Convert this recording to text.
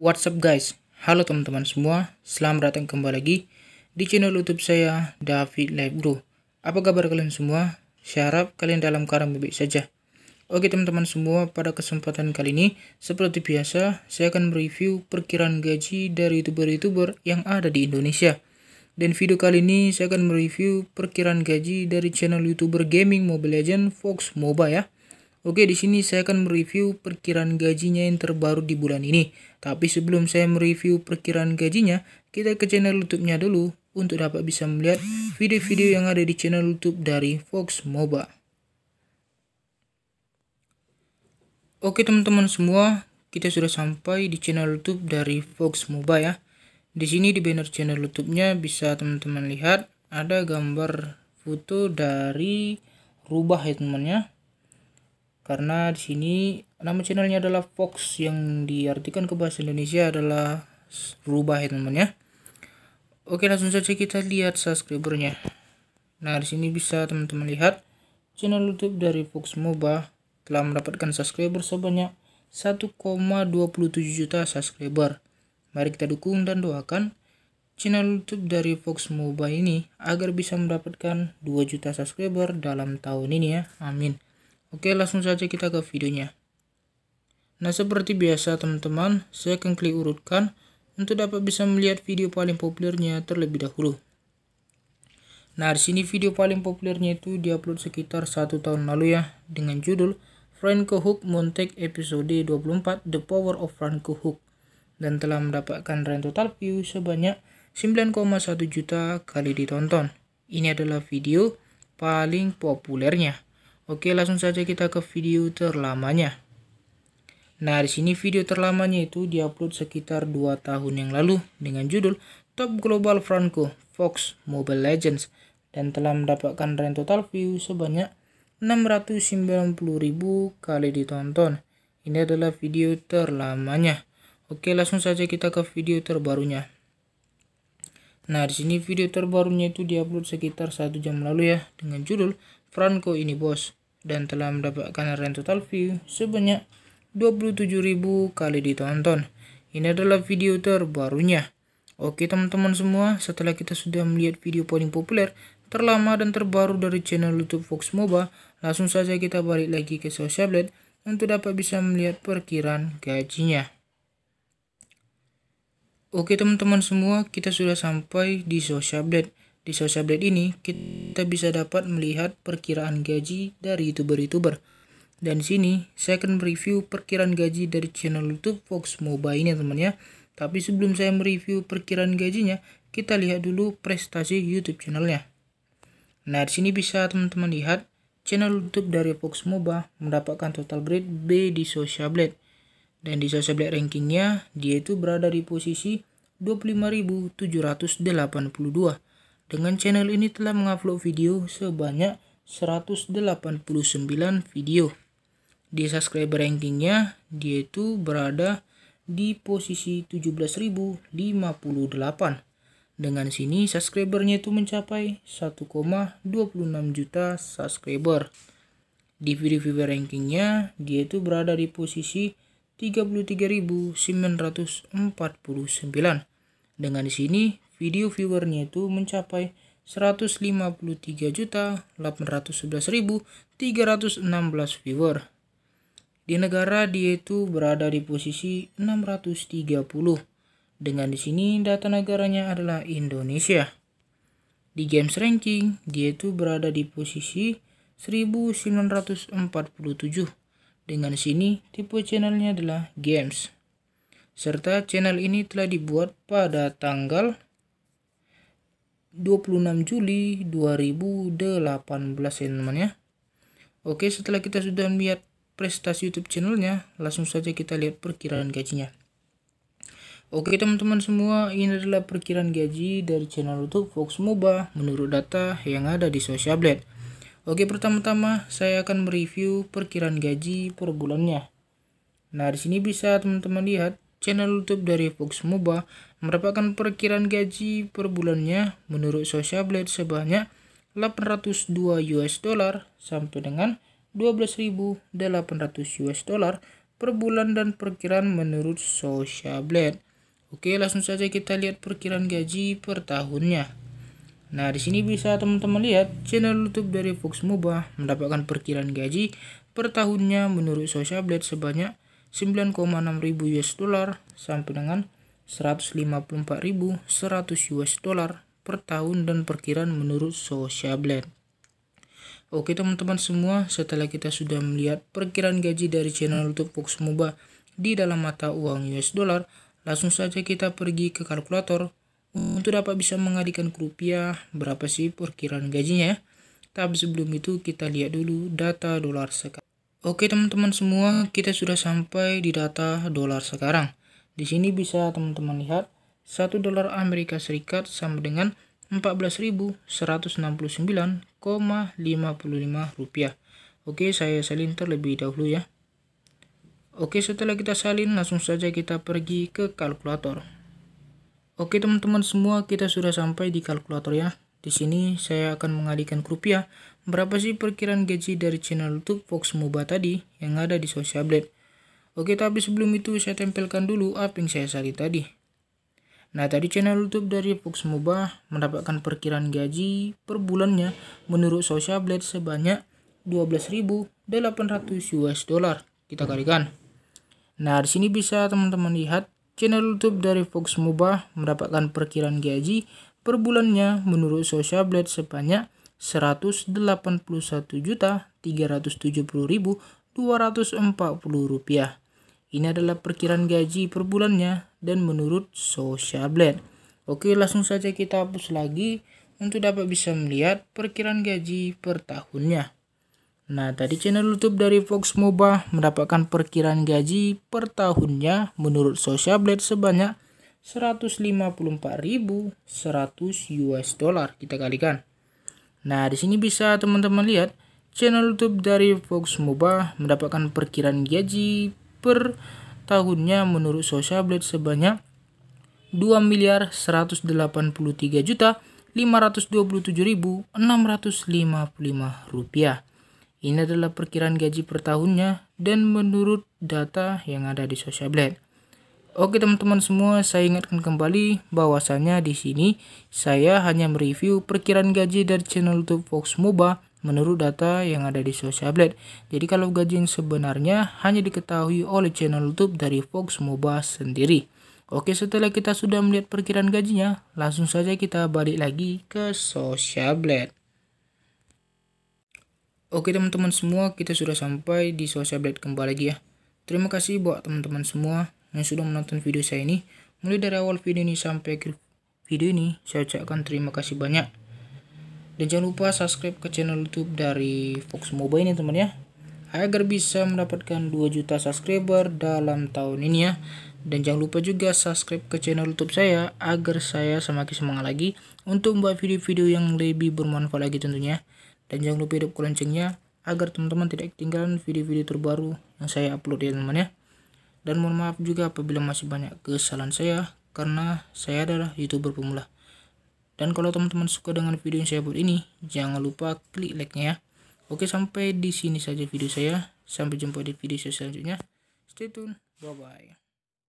What's up guys? Halo teman-teman semua, selamat datang kembali lagi di channel YouTube saya David Live Bro. Apa kabar kalian semua? Saya harap kalian dalam keadaan baik saja. Oke teman-teman semua, pada kesempatan kali ini seperti biasa saya akan mereview perkiraan gaji dari youtuber-youtuber yang ada di Indonesia. Dan video kali ini saya akan mereview perkiraan gaji dari channel youtuber gaming Mobile Legends Fox Mobile ya. Oke, di sini saya akan mereview perkiraan gajinya yang terbaru di bulan ini. Tapi sebelum saya mereview perkiraan gajinya, kita ke channel YouTube-nya dulu untuk dapat bisa melihat video-video yang ada di channel YouTube dari Fox MOBA. Oke, teman-teman semua, kita sudah sampai di channel YouTube dari Fox MOBA ya. Di sini di banner channel YouTube-nya bisa teman-teman lihat ada gambar foto dari rubah ya teman-teman ya karena di sini nama channelnya adalah Fox yang diartikan ke bahasa Indonesia adalah Rubah ya teman ya. Oke langsung saja kita lihat subscribernya. Nah di sini bisa teman-teman lihat channel YouTube dari Fox Moba telah mendapatkan subscriber sebanyak 1,27 juta subscriber. Mari kita dukung dan doakan channel YouTube dari Fox Moba ini agar bisa mendapatkan 2 juta subscriber dalam tahun ini ya. Amin. Oke, langsung saja kita ke videonya. Nah, seperti biasa teman-teman, saya akan klik urutkan untuk dapat bisa melihat video paling populernya terlebih dahulu. Nah, di sini video paling populernya itu diupload sekitar satu tahun lalu ya, dengan judul Franco Hook Montek episode 24 The Power of Franco Hook dan telah mendapatkan rent total view sebanyak 9,1 juta kali ditonton. Ini adalah video paling populernya. Oke, langsung saja kita ke video terlamanya. Nah, di sini video terlamanya itu diupload sekitar 2 tahun yang lalu dengan judul Top Global Franco Fox Mobile Legends dan telah mendapatkan rent total view sebanyak 690.000 kali ditonton. Ini adalah video terlamanya. Oke, langsung saja kita ke video terbarunya. Nah, di sini video terbarunya itu diupload sekitar 1 jam lalu ya dengan judul Franco ini bos dan telah mendapatkan rental total view sebanyak 27.000 kali ditonton. Ini adalah video terbarunya. Oke teman-teman semua, setelah kita sudah melihat video paling populer, terlama dan terbaru dari channel YouTube Fox MOBA, langsung saja kita balik lagi ke social blade untuk dapat bisa melihat perkiraan gajinya. Oke teman-teman semua, kita sudah sampai di social blade di Social Blade ini, kita bisa dapat melihat perkiraan gaji dari youtuber-youtuber. Dan di sini, saya akan mereview perkiraan gaji dari channel YouTube Fox Mobile ini, teman ya. Tapi sebelum saya mereview perkiraan gajinya, kita lihat dulu prestasi YouTube channelnya. Nah, di sini bisa teman-teman lihat channel YouTube dari Fox Mobile mendapatkan total grade B di Social Blade. Dan di Social Blade rankingnya, dia itu berada di posisi 25.782 dengan channel ini telah mengupload video sebanyak 189 video. Di subscriber rankingnya, dia itu berada di posisi 17.058. Dengan sini subscribernya itu mencapai 1,26 juta subscriber. Di video-video rankingnya, dia itu berada di posisi 33.949. Dengan sini video viewernya itu mencapai 153.811.316 viewer. Di negara dia itu berada di posisi 630. Dengan di sini data negaranya adalah Indonesia. Di games ranking, dia itu berada di posisi 1947. Dengan sini, tipe channelnya adalah games. Serta channel ini telah dibuat pada tanggal 26 Juli 2018 ya teman ya Oke setelah kita sudah melihat prestasi YouTube channelnya langsung saja kita lihat perkiraan gajinya Oke teman-teman semua ini adalah perkiraan gaji dari channel YouTube Fox Moba menurut data yang ada di Social Blade Oke pertama-tama saya akan mereview perkiraan gaji per bulannya Nah di sini bisa teman-teman lihat channel YouTube dari Fox Moba merupakan perkiraan gaji per bulannya menurut Social Blade sebanyak 802 US dollar sampai dengan 12.800 US dollar per bulan dan perkiraan menurut Social Blade. Oke, langsung saja kita lihat perkiraan gaji per tahunnya. Nah, di sini bisa teman-teman lihat channel YouTube dari Fox Moba mendapatkan perkiraan gaji per tahunnya menurut Social Blade sebanyak 9,6 ribu US dollar sampai dengan 154.100 US dollar per tahun dan perkiraan menurut Social Blend. Oke teman-teman semua, setelah kita sudah melihat perkiraan gaji dari channel YouTube Fox Moba di dalam mata uang US dollar, langsung saja kita pergi ke kalkulator untuk dapat bisa mengadikan ke rupiah berapa sih perkiraan gajinya. Ya? Tapi sebelum itu kita lihat dulu data dolar sekarang. Oke teman-teman semua, kita sudah sampai di data dolar sekarang. Di sini bisa teman-teman lihat 1 dolar Amerika Serikat sama dengan 14.169,55 rupiah. Oke, saya salin terlebih dahulu ya. Oke, setelah kita salin, langsung saja kita pergi ke kalkulator. Oke teman-teman semua, kita sudah sampai di kalkulator ya. Di sini saya akan mengalihkan ke rupiah. Ya. Berapa sih perkiraan gaji dari channel YouTube Fox Moba tadi yang ada di Social Blade? Oke, tapi sebelum itu saya tempelkan dulu apa yang saya cari tadi. Nah, tadi channel YouTube dari Fox Moba mendapatkan perkiraan gaji per bulannya menurut Social Blade sebanyak 12.800 US dollar. Kita kalikan. Nah, di sini bisa teman-teman lihat channel YouTube dari Fox Moba mendapatkan perkiraan gaji per bulannya menurut Social Blade sebanyak 181.370.240 rupiah. Ini adalah perkiraan gaji per bulannya dan menurut Social Blade. Oke langsung saja kita hapus lagi untuk dapat bisa melihat perkiraan gaji per tahunnya. Nah, tadi channel YouTube dari Fox Mobile mendapatkan perkiraan gaji per tahunnya menurut Social Blade sebanyak 154.100 US dollar kita kalikan. Nah, di sini bisa teman-teman lihat channel YouTube dari Fox Moba mendapatkan perkiraan gaji per tahunnya menurut Social Blade sebanyak 2 miliar 183 juta 527.655 rupiah. Ini adalah perkiraan gaji per tahunnya dan menurut data yang ada di Social Blade. Oke teman-teman semua, saya ingatkan kembali bahwasannya di sini saya hanya mereview perkiraan gaji dari channel YouTube Fox Moba menurut data yang ada di Social Blade. Jadi kalau gaji yang sebenarnya hanya diketahui oleh channel YouTube dari Fox Moba sendiri. Oke, setelah kita sudah melihat perkiraan gajinya, langsung saja kita balik lagi ke Social Blade. Oke teman-teman semua, kita sudah sampai di Social Blade kembali lagi ya. Terima kasih buat teman-teman semua yang sudah menonton video saya ini. Mulai dari awal video ini sampai akhir video ini, saya ucapkan terima kasih banyak. Dan jangan lupa subscribe ke channel YouTube dari Fox Mobile ini teman ya. Agar bisa mendapatkan 2 juta subscriber dalam tahun ini ya. Dan jangan lupa juga subscribe ke channel YouTube saya agar saya semakin semangat lagi untuk membuat video-video yang lebih bermanfaat lagi tentunya. Dan jangan lupa hidup loncengnya agar teman-teman tidak ketinggalan video-video terbaru yang saya upload ya teman-teman ya. Dan mohon maaf juga apabila masih banyak kesalahan saya karena saya adalah youtuber pemula. Dan kalau teman-teman suka dengan video yang saya buat ini, jangan lupa klik like-nya ya. Oke, sampai di sini saja video saya. Sampai jumpa di video saya selanjutnya. Stay tune. Bye-bye.